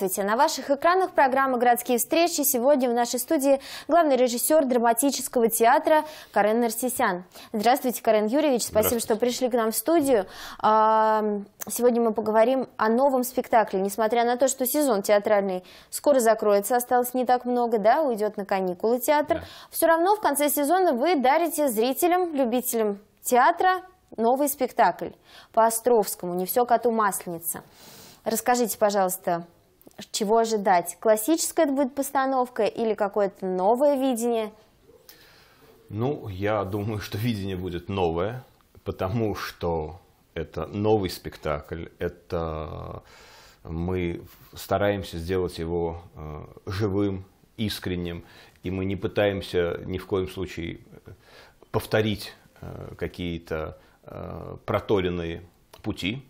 Здравствуйте! На ваших экранах программа «Городские встречи». Сегодня в нашей студии главный режиссер драматического театра Карен Нарсисян. Здравствуйте, Карен Юрьевич. Спасибо, что пришли к нам в студию. Сегодня мы поговорим о новом спектакле. Несмотря на то, что сезон театральный скоро закроется, осталось не так много, да, уйдет на каникулы театр, да. все равно в конце сезона вы дарите зрителям, любителям театра новый спектакль по Островскому «Не все коту масленица». Расскажите, пожалуйста, чего ожидать? Классическая это будет постановка или какое-то новое видение? Ну, я думаю, что видение будет новое, потому что это новый спектакль, это мы стараемся сделать его э, живым, искренним, и мы не пытаемся ни в коем случае э, повторить э, какие-то проторенные пути,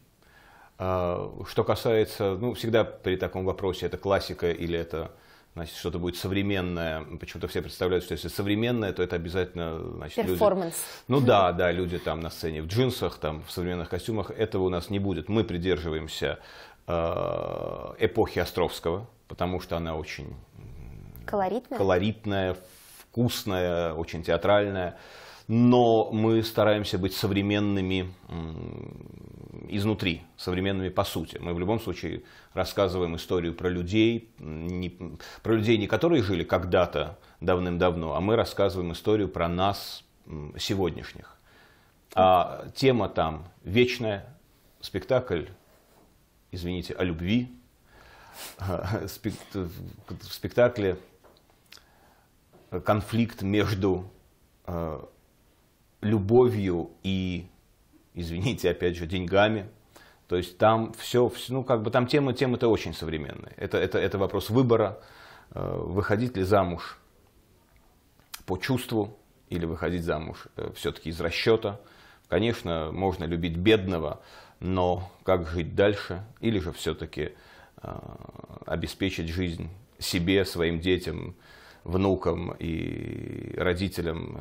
а, что касается, ну, всегда при таком вопросе, это классика или это значит, что-то будет современное. Почему-то все представляют, что если современное, то это обязательно, значит, Перформанс. люди... Ну да, да, люди там на сцене в джинсах, там в современных костюмах. Этого у нас не будет. Мы придерживаемся э, эпохи Островского, потому что она очень... Колоритная. Колоритная, вкусная, очень театральная. Но мы стараемся быть современными изнутри, современными по сути. Мы в любом случае рассказываем историю про людей, не, про людей, не которые жили когда-то давным-давно, а мы рассказываем историю про нас сегодняшних. А тема там вечная, спектакль, извините, о любви, в спектакле конфликт между э, любовью и извините, опять же, деньгами. То есть там все, ну как бы там тема, тема это очень современная. Это, это, это вопрос выбора, э, выходить ли замуж по чувству или выходить замуж э, все-таки из расчета. Конечно, можно любить бедного, но как жить дальше? Или же все-таки э, обеспечить жизнь себе, своим детям, внукам и родителям,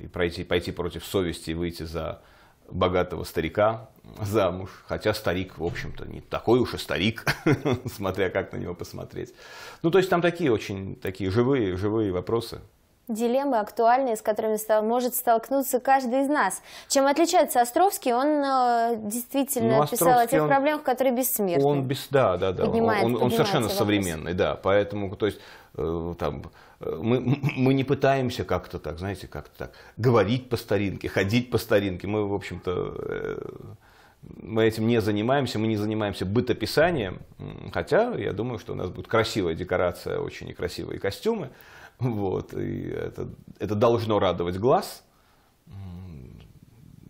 и пройти, пойти против совести выйти за богатого старика замуж, хотя старик, в общем-то, не такой уж и старик, смотря как на него посмотреть. Ну, то есть там такие очень такие живые, живые вопросы дилеммы актуальные, с которыми стал, может столкнуться каждый из нас. Чем отличается Островский, он э, действительно ну, писал о тех он, проблемах, которые бессмертны. Он, без, да, да, да, поднимает, он, он, он совершенно вопрос. современный, да, поэтому, то есть, э, там, э, мы, мы не пытаемся как-то так, знаете, как-то так, говорить по старинке, ходить по старинке, мы, в общем-то... Э, мы этим не занимаемся, мы не занимаемся бытописанием, хотя я думаю, что у нас будет красивая декорация, очень некрасивые костюмы, вот, и это, это должно радовать глаз.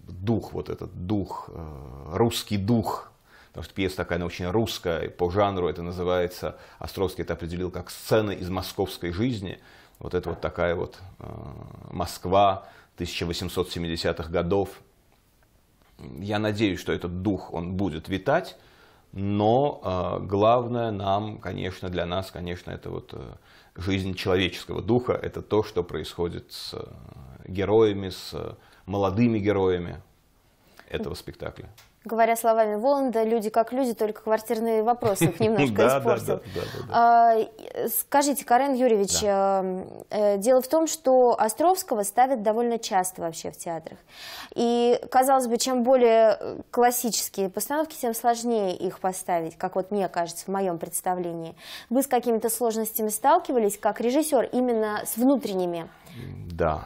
Дух, вот этот дух, э, русский дух, потому что пьеса такая, она очень русская, по жанру это называется, Островский это определил как сцена из московской жизни, вот это вот такая вот э, Москва 1870-х годов. Я надеюсь, что этот дух, он будет витать, но а, главное нам, конечно, для нас, конечно, это вот э, жизнь человеческого духа, это то, что происходит с э, героями, с э, молодыми героями этого спектакля говоря словами Воланда, люди как люди, только квартирные вопросы их немножко испортил. А, скажите, Карен Юрьевич, эм, э, дело в том, что Островского ставят довольно часто вообще в театрах. И, казалось бы, чем более э, классические постановки, тем сложнее их поставить, как вот мне кажется, в моем представлении. Вы с какими-то сложностями сталкивались, как режиссер, именно с внутренними? Да,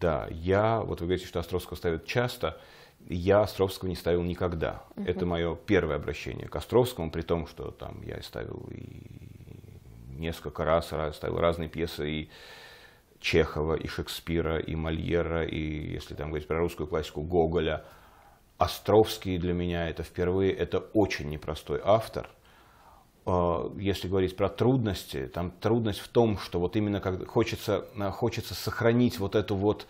да. Я, вот вы говорите, что Островского ставят часто – я Островского не ставил никогда. Угу. Это мое первое обращение к Островскому, при том, что там я ставил и несколько раз, раз ставил разные пьесы и Чехова, и Шекспира, и Мольера, и, если там говорить про русскую классику, Гоголя. Островский для меня это впервые, это очень непростой автор. А, если говорить про трудности, там трудность в том, что вот именно как хочется, хочется сохранить вот эту вот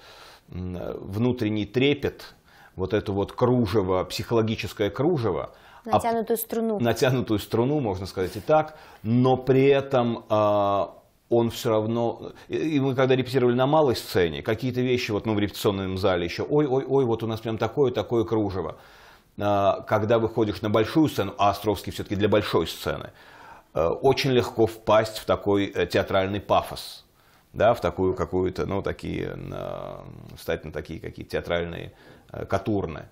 внутренний трепет вот это вот кружево, психологическое кружево. А Натянутую струну. Натянутую струну, можно сказать и так, но при этом а, он все равно... И мы когда репетировали на малой сцене, какие-то вещи, вот мы в репетиционном зале еще, ой-ой-ой, вот у нас прям такое-такое кружево. А, когда выходишь на большую сцену, а Островский все-таки для большой сцены, э, очень легко впасть в такой э, театральный пафос, да, в такую какую-то, ну, такие, э, встать на такие какие-то театральные Э, катурны.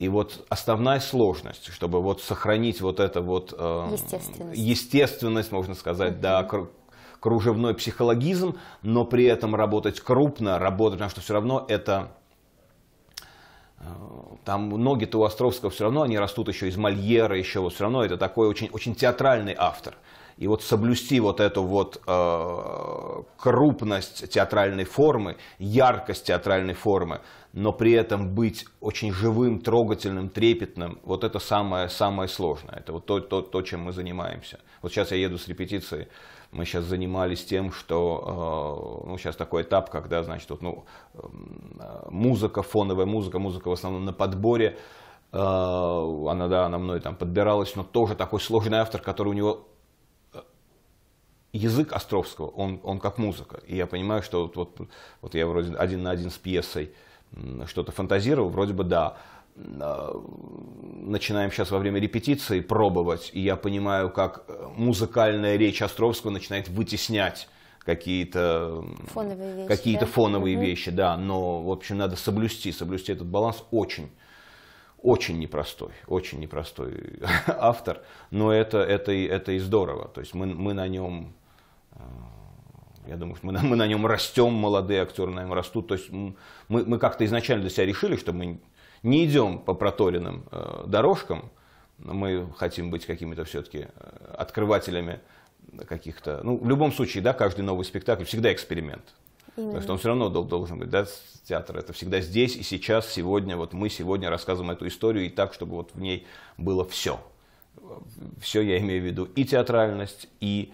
И вот основная сложность, чтобы вот сохранить вот это вот э, естественность. естественность, можно сказать, угу. да, кружевной психологизм, но при этом работать крупно, работать, потому что все равно это... Э, там ноги-то у Островского все равно, они растут еще из Мольера, еще вот все равно это такой очень, очень театральный автор. И вот соблюсти вот эту вот э, крупность театральной формы, яркость театральной формы, но при этом быть очень живым, трогательным, трепетным, вот это самое, самое сложное. Это вот то, то, то, чем мы занимаемся. Вот сейчас я еду с репетиции, мы сейчас занимались тем, что э, ну, сейчас такой этап, когда, значит, вот, ну, эм, музыка, фоновая музыка, музыка в основном на подборе, э, она, да, она мной там подбиралась, но тоже такой сложный автор, который у него э, язык Островского, он, он как музыка. И я понимаю, что вот, вот, вот я вроде один на один с пьесой, что-то фантазировал, вроде бы да. Э, начинаем сейчас во время репетиции пробовать, и я понимаю, как э, музыкальная речь Островского начинает вытеснять какие-то фоновые вещи, какие да? фоновые угу. вещи, да, но, в общем, надо соблюсти, соблюсти этот баланс очень очень непростой, очень непростой автор, но это, это, это и здорово. То есть мы, мы на нем э, я думаю, что мы, мы на нем растем, молодые актеры на нем растут. То есть мы, мы как-то изначально для себя решили, что мы не идем по проторенным э, дорожкам, мы хотим быть какими-то все-таки э, открывателями каких-то... Ну, в любом случае, да, каждый новый спектакль всегда эксперимент. Именно. Потому что он все равно должен быть, да, театр. Это всегда здесь и сейчас, сегодня. Вот мы сегодня рассказываем эту историю и так, чтобы вот в ней было все. Все я имею в виду и театральность, и,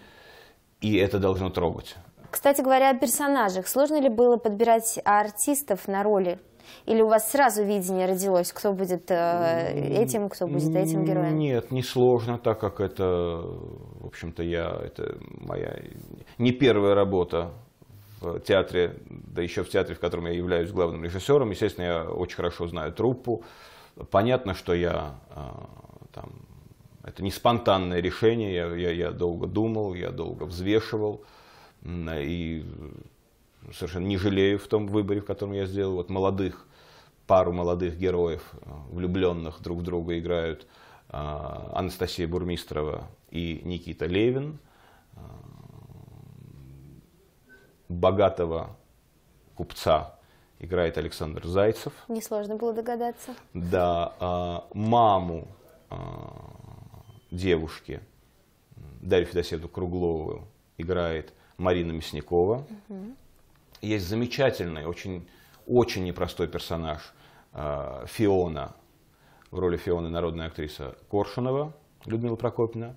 и это должно трогать. Кстати говоря, о персонажах. Сложно ли было подбирать артистов на роли? Или у вас сразу видение родилось, кто будет э, этим, кто будет этим героем? Нет, не сложно, так как это, в общем-то, я, это моя не первая работа в театре, да еще в театре, в котором я являюсь главным режиссером. Естественно, я очень хорошо знаю труппу. Понятно, что я э, там, это не спонтанное решение, я, я, я долго думал, я долго взвешивал и э, совершенно не жалею в том выборе, в котором я сделал. Вот молодых, пару молодых героев, э, влюбленных друг в друга играют э, Анастасия Бурмистрова и Никита Левин. Богатого купца играет Александр Зайцев. Несложно было догадаться. Да, а маму девушки Дарью Федосеевну Круглову играет Марина Мясникова. Угу. Есть замечательный, очень, очень непростой персонаж э, Фиона. В роли Фионы народная актриса Коршунова Людмила Прокопина.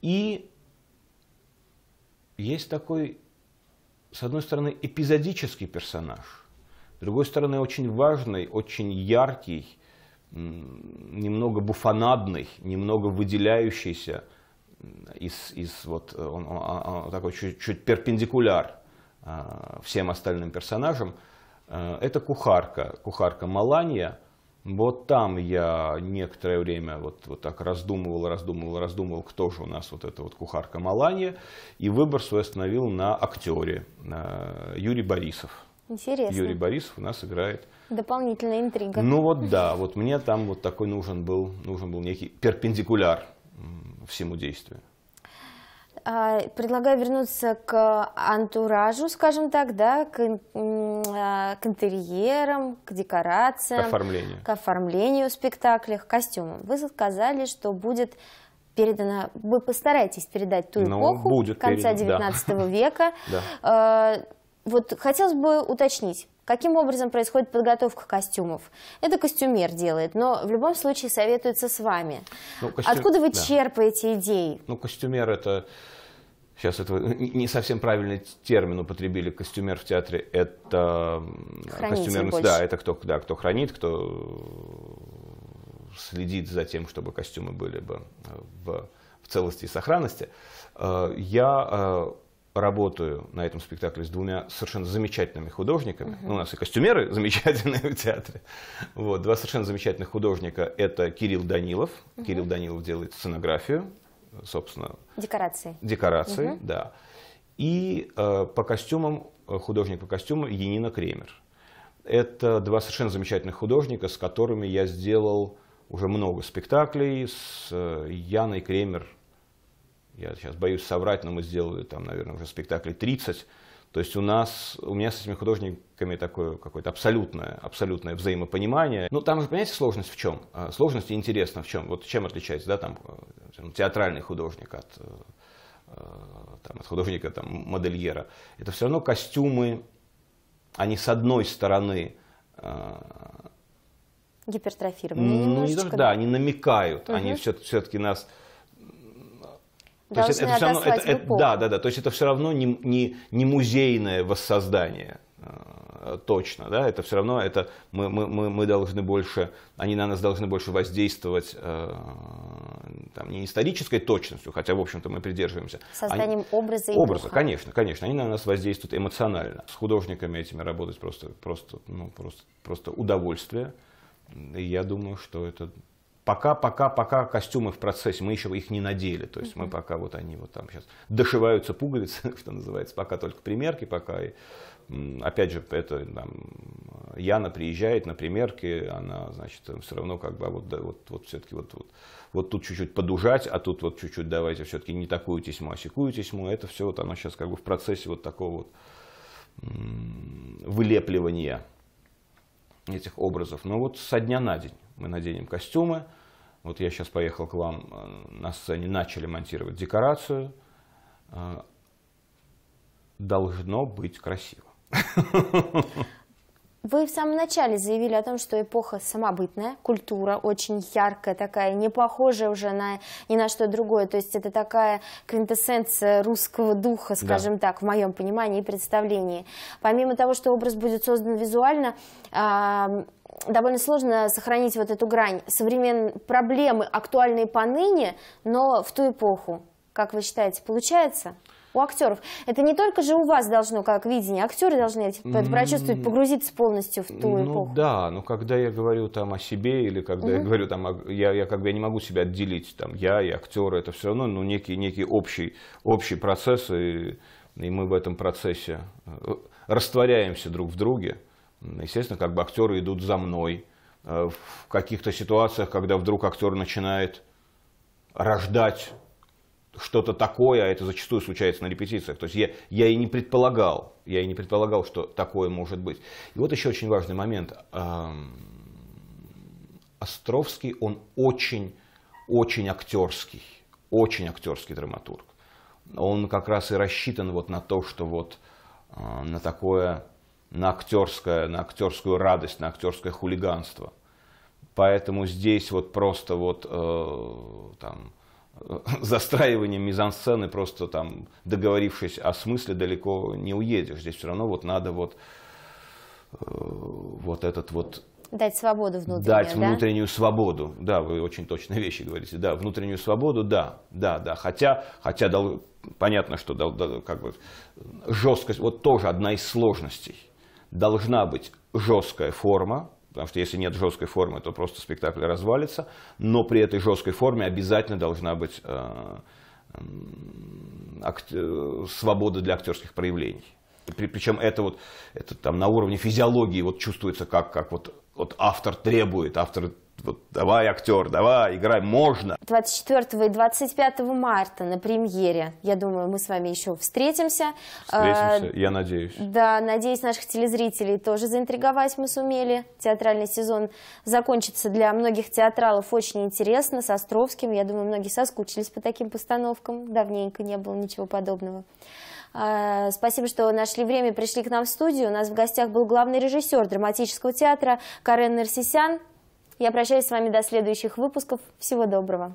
И есть такой, с одной стороны, эпизодический персонаж, с другой стороны, очень важный, очень яркий, немного буфанадный, немного выделяющийся из, из вот, э, он, он, он такой чуть-чуть перпендикуляр э, всем остальным персонажам, э, это кухарка, кухарка Маланья. Вот там я некоторое время вот, вот так раздумывал, раздумывал, раздумывал, кто же у нас вот эта вот кухарка Маланья. И выбор свой остановил на актере Юрий Борисов. Интересно. Юрий Борисов у нас играет. Дополнительная интрига. Ну вот да, вот мне там вот такой нужен был, нужен был некий перпендикуляр всему действию? А, предлагаю вернуться к антуражу, скажем так, да, к, а, к интерьерам, к декорациям, к оформлению. к оформлению спектакля, к костюмам. Вы сказали, что будет передано, вы постараетесь передать ту ну, эпоху будет конца передан, 19 да. века. Да. А, вот хотелось бы уточнить, Каким образом происходит подготовка костюмов? Это костюмер делает, но в любом случае советуется с вами. Ну, костю... Откуда вы да. черпаете идеи? Ну, костюмер это... Сейчас это не совсем правильный термин употребили. Костюмер в театре это Хранитель костюмерный, да, это кто, да, кто хранит, кто следит за тем, чтобы костюмы были бы э, в, в целости и сохранности. Э, я э, работаю на этом спектакле с двумя совершенно замечательными художниками. Uh-huh. у нас и костюмеры замечательные в театре. Вот, два совершенно замечательных художника. Это Кирилл Данилов. Uh-huh. Кирилл Данилов делает сценографию, собственно. Декорации. Декорации, uh-huh. да. И э, по костюмам, э, художник по костюмам Енина Кремер. Это два совершенно замечательных художника, с которыми я сделал уже много спектаклей. С э, Яной Кремер я сейчас боюсь соврать, но мы сделали там, наверное, уже спектакли 30. То есть у нас, у меня с этими художниками такое какое-то абсолютное, абсолютное взаимопонимание. Ну, там же, понимаете, сложность в чем? А, сложность интересна в чем? Вот чем отличается, да, там, э, театральный художник от, э, э, там, от художника, там, модельера. Это все равно костюмы, они с одной стороны гипертрофированы. Ну, немножечко. не даже, да, они намекают, угу. они все-таки нас то есть это, все равно, это, это, да, да, да. То есть это все равно не, не, не музейное воссоздание э, точно, да, это все равно, это мы, мы, мы, мы должны больше, они на нас должны больше воздействовать э, там, не исторической точностью, хотя, в общем-то, мы придерживаемся. А Созданием они, образа и Образа, духа. конечно, конечно, они на нас воздействуют эмоционально. С художниками этими работать просто, просто, ну, просто, просто удовольствие. И я думаю, что это пока, пока, пока костюмы в процессе, мы еще их не надели, то есть мы пока вот они вот там сейчас дошиваются пуговицы, как что называется, пока только примерки, пока и опять же, это там, Яна приезжает на примерки, она, значит, все равно как бы а вот, вот, вот все-таки вот, вот, вот тут чуть-чуть подужать, а тут вот чуть-чуть давайте все-таки не такую тесьму, а секую тесьму. Это все вот оно сейчас как бы в процессе вот такого вот вылепливания этих образов. Но вот со дня на день мы наденем костюмы. Вот я сейчас поехал к вам э, на сцене, начали монтировать декорацию. Э, должно быть красиво. Вы в самом начале заявили о том, что эпоха самобытная, культура очень яркая такая, не похожая уже на ни на что другое. То есть это такая квинтэссенция русского духа, скажем да. так, в моем понимании и представлении. Помимо того, что образ будет создан визуально, а, довольно сложно сохранить вот эту грань. Современные проблемы актуальные поныне, но в ту эпоху. Как вы считаете, получается? у актеров. Это не только же у вас должно, как видение, актеры должны это прочувствовать, погрузиться полностью в ту ну, эпоху. Да, но когда я говорю там о себе или когда я говорю там, я, я как бы я не могу себя отделить, там я и актеры, это все равно ну, некий, некий общий, общий процесс, и, и мы в этом процессе э, растворяемся друг в друге. Естественно, как бы актеры идут за мной. Э, в каких-то ситуациях, когда вдруг актер начинает рождать что-то такое, а это зачастую случается на репетициях. То есть я, я и не предполагал, я и не предполагал, что такое может быть. И вот еще очень важный момент. Островский, он очень, очень актерский, очень актерский драматург. Он как раз и рассчитан вот на то, что вот а, на такое, на актерское, на актерскую радость, на актерское хулиганство. Поэтому здесь вот просто вот э, там застраиванием мизансцены, просто там договорившись о смысле, далеко не уедешь. Здесь все равно вот надо вот, э, вот этот вот... Дать свободу внутреннюю, Дать да? внутреннюю свободу. Да, вы очень точные вещи говорите. Да, внутреннюю свободу, да, да, да. Хотя, хотя дол... понятно, что Дол... как бы жесткость, вот тоже одна из сложностей. Должна быть жесткая форма, Потому что если нет жесткой формы, то просто спектакль развалится. Но при этой жесткой форме обязательно должна быть э, э, свобода для актерских проявлений. причем это вот это там на уровне физиологии вот чувствуется, как, как вот, вот автор требует, автор вот давай, актер, давай, играй, можно. 24 и 25 марта на премьере, я думаю, мы с вами еще встретимся. Встретимся, э, я надеюсь. Да, надеюсь, наших телезрителей тоже заинтриговать мы сумели. Театральный сезон закончится для многих театралов очень интересно, с Островским. Я думаю, многие соскучились по таким постановкам, давненько не было ничего подобного. Э, спасибо, что нашли время, пришли к нам в студию. У нас в гостях был главный режиссер драматического театра Карен Нарсисян. Я прощаюсь с вами до следующих выпусков. Всего доброго!